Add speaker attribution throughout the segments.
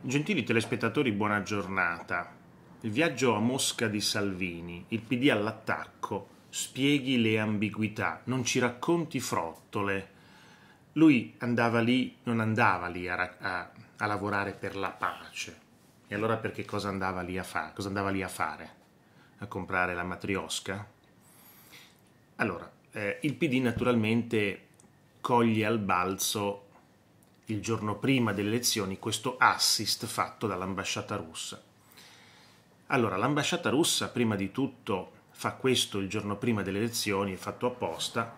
Speaker 1: Gentili telespettatori, buona giornata. Il viaggio a Mosca di Salvini, il PD all'attacco, spieghi le ambiguità, non ci racconti frottole. Lui andava lì, non andava lì a, a, a lavorare per la pace. E allora perché cosa andava lì a, fa- cosa andava lì a fare? A comprare la matriosca? Allora, eh, il PD naturalmente coglie al balzo il giorno prima delle elezioni questo assist fatto dall'ambasciata russa. Allora, l'ambasciata russa prima di tutto fa questo il giorno prima delle elezioni, è fatto apposta,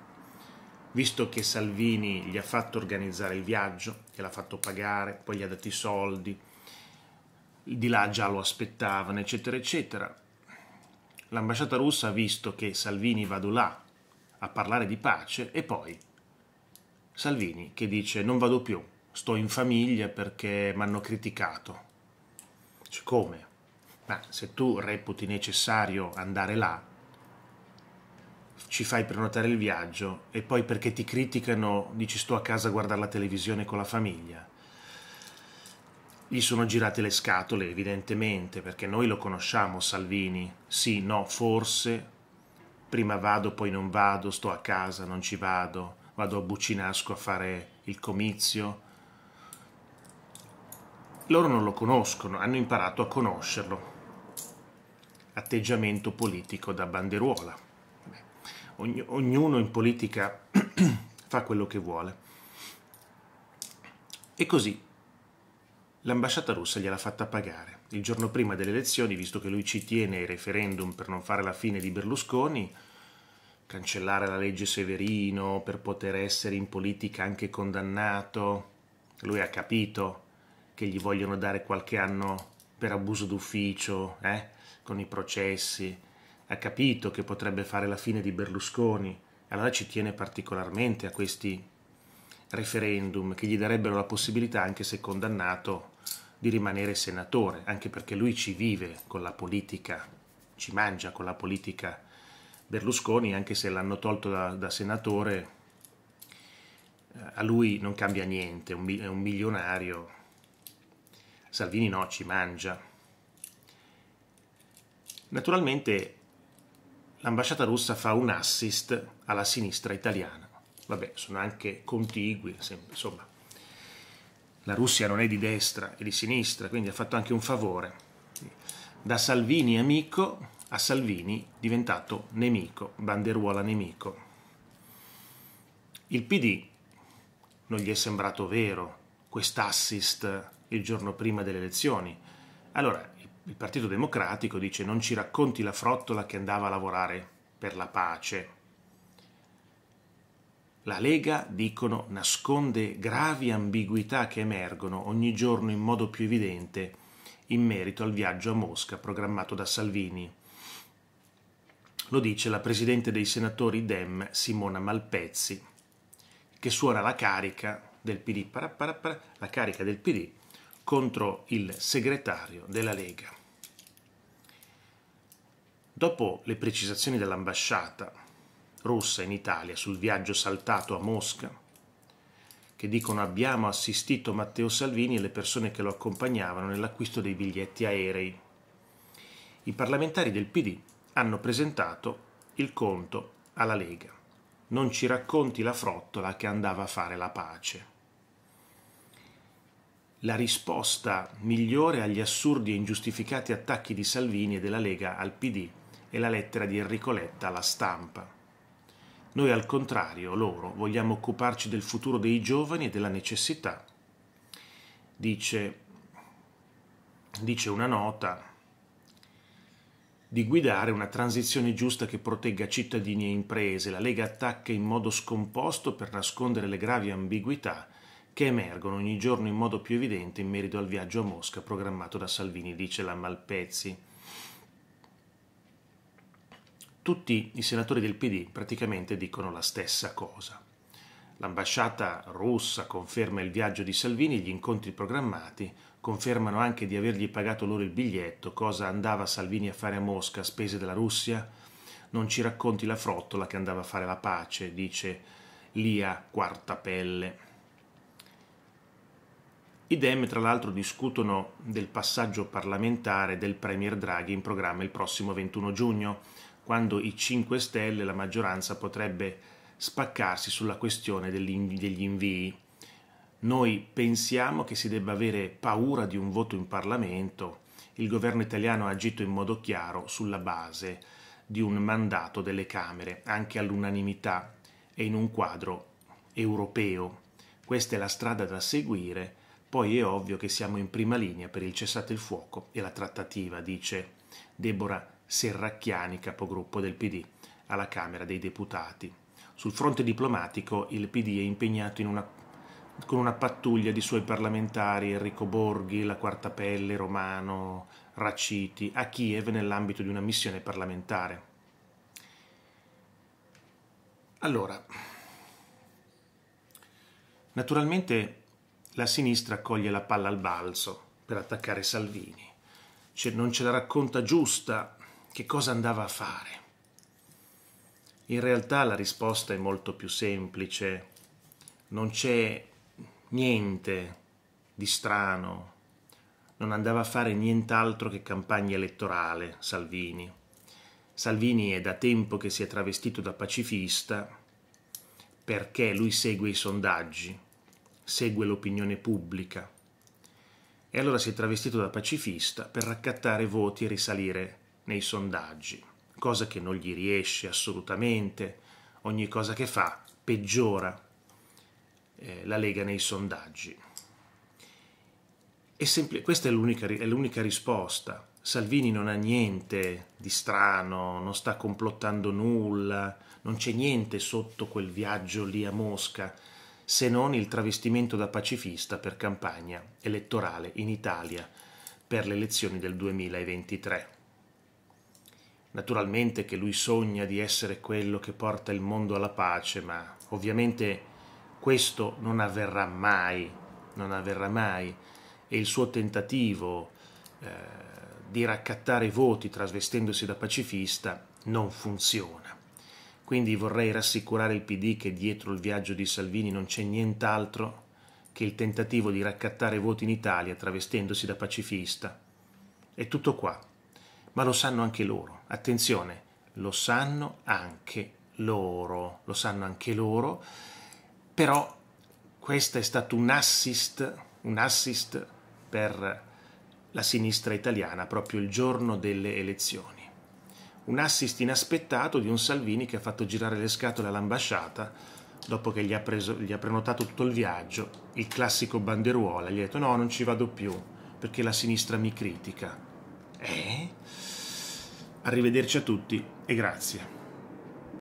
Speaker 1: visto che Salvini gli ha fatto organizzare il viaggio, gliel'ha fatto pagare, poi gli ha dato i soldi, di là già lo aspettavano, eccetera, eccetera. L'ambasciata russa ha visto che Salvini vado là a parlare di pace e poi Salvini che dice non vado più, sto in famiglia perché mi hanno criticato. Cioè, come? Ma se tu reputi necessario andare là, ci fai prenotare il viaggio e poi perché ti criticano dici sto a casa a guardare la televisione con la famiglia. Gli sono girate le scatole, evidentemente, perché noi lo conosciamo Salvini. Sì, no, forse, prima vado, poi non vado, sto a casa, non ci vado, vado a Bucinasco a fare il comizio, loro non lo conoscono, hanno imparato a conoscerlo. Atteggiamento politico da banderuola. Ogn ognuno in politica fa quello che vuole. E così l'ambasciata russa gliel'ha fatta pagare. Il giorno prima delle elezioni, visto che lui ci tiene ai referendum per non fare la fine di Berlusconi, cancellare la legge Severino per poter essere in politica anche condannato, lui ha capito che gli vogliono dare qualche anno per abuso d'ufficio, eh? con i processi, ha capito che potrebbe fare la fine di Berlusconi, allora ci tiene particolarmente a questi referendum che gli darebbero la possibilità, anche se condannato, di rimanere senatore, anche perché lui ci vive con la politica, ci mangia con la politica. Berlusconi, anche se l'hanno tolto da, da senatore, eh, a lui non cambia niente, è un milionario Salvini no, ci mangia. Naturalmente l'ambasciata russa fa un assist alla sinistra italiana. Vabbè, sono anche contigui, insomma. La Russia non è di destra, e di sinistra, quindi ha fatto anche un favore. Da Salvini amico a Salvini diventato nemico, banderuola nemico. Il PD non gli è sembrato vero quest'assist il giorno prima delle elezioni. Allora il Partito Democratico dice non ci racconti la frottola che andava a lavorare per la pace. La Lega, dicono, nasconde gravi ambiguità che emergono ogni giorno in modo più evidente in merito al viaggio a Mosca programmato da Salvini. Lo dice la Presidente dei Senatori Dem, Simona Malpezzi, che suona la carica del PD, la carica del PD contro il segretario della Lega. Dopo le precisazioni dell'ambasciata russa in Italia sul viaggio saltato a Mosca, che dicono abbiamo assistito Matteo Salvini e le persone che lo accompagnavano nell'acquisto dei biglietti aerei, i parlamentari del PD hanno presentato il conto alla Lega. Non ci racconti la frottola che andava a fare la pace la risposta migliore agli assurdi e ingiustificati attacchi di Salvini e della Lega al PD è la lettera di Enrico Letta alla stampa. Noi al contrario, loro, vogliamo occuparci del futuro dei giovani e della necessità. Dice, dice una nota di guidare una transizione giusta che protegga cittadini e imprese. La Lega attacca in modo scomposto per nascondere le gravi ambiguità che emergono ogni giorno in modo più evidente in merito al viaggio a Mosca programmato da Salvini, dice la Malpezzi. Tutti i senatori del PD praticamente dicono la stessa cosa. L'ambasciata russa conferma il viaggio di Salvini, gli incontri programmati confermano anche di avergli pagato loro il biglietto, cosa andava Salvini a fare a Mosca a spese della Russia? Non ci racconti la frottola che andava a fare la pace, dice Lia Quartapelle. I Dem tra l'altro discutono del passaggio parlamentare del Premier Draghi in programma il prossimo 21 giugno, quando i 5 Stelle, la maggioranza, potrebbe spaccarsi sulla questione degli invii. Noi pensiamo che si debba avere paura di un voto in Parlamento. Il governo italiano ha agito in modo chiaro sulla base di un mandato delle Camere, anche all'unanimità e in un quadro europeo. Questa è la strada da seguire poi è ovvio che siamo in prima linea per il cessate il fuoco e la trattativa, dice Deborah Serracchiani, capogruppo del PD alla Camera dei Deputati. Sul fronte diplomatico il PD è impegnato una, con una pattuglia di suoi parlamentari Enrico Borghi, La Quarta Pelle, Romano, Raciti, a Kiev nell'ambito di una missione parlamentare. Allora, naturalmente la sinistra coglie la palla al balzo per attaccare Salvini. Cioè, non ce la racconta giusta che cosa andava a fare. In realtà la risposta è molto più semplice, non c'è niente di strano, non andava a fare nient'altro che campagna elettorale Salvini. Salvini è da tempo che si è travestito da pacifista perché lui segue i sondaggi segue l'opinione pubblica. E allora si è travestito da pacifista per raccattare voti e risalire nei sondaggi, cosa che non gli riesce assolutamente, ogni cosa che fa peggiora eh, la Lega nei sondaggi. E questa è l'unica risposta. Salvini non ha niente di strano, non sta complottando nulla, non c'è niente sotto quel viaggio lì a Mosca se non il travestimento da pacifista per campagna elettorale in Italia per le elezioni del 2023. Naturalmente che lui sogna di essere quello che porta il mondo alla pace, ma ovviamente questo non avverrà mai, non avverrà mai e il suo tentativo eh, di raccattare i voti travestendosi da pacifista non funziona. Quindi vorrei rassicurare il PD che dietro il viaggio di Salvini non c'è nient'altro che il tentativo di raccattare voti in Italia travestendosi da pacifista. È tutto qua. Ma lo sanno anche loro. Attenzione, lo sanno anche loro. Lo sanno anche loro. Però questo è stato un assist, un assist per la sinistra italiana proprio il giorno delle elezioni un assist inaspettato di un Salvini che ha fatto girare le scatole all'ambasciata dopo che gli ha, preso, gli ha prenotato tutto il viaggio, il classico banderuola, gli ha detto no, non ci vado più perché la sinistra mi critica. Eh? Arrivederci a tutti e grazie.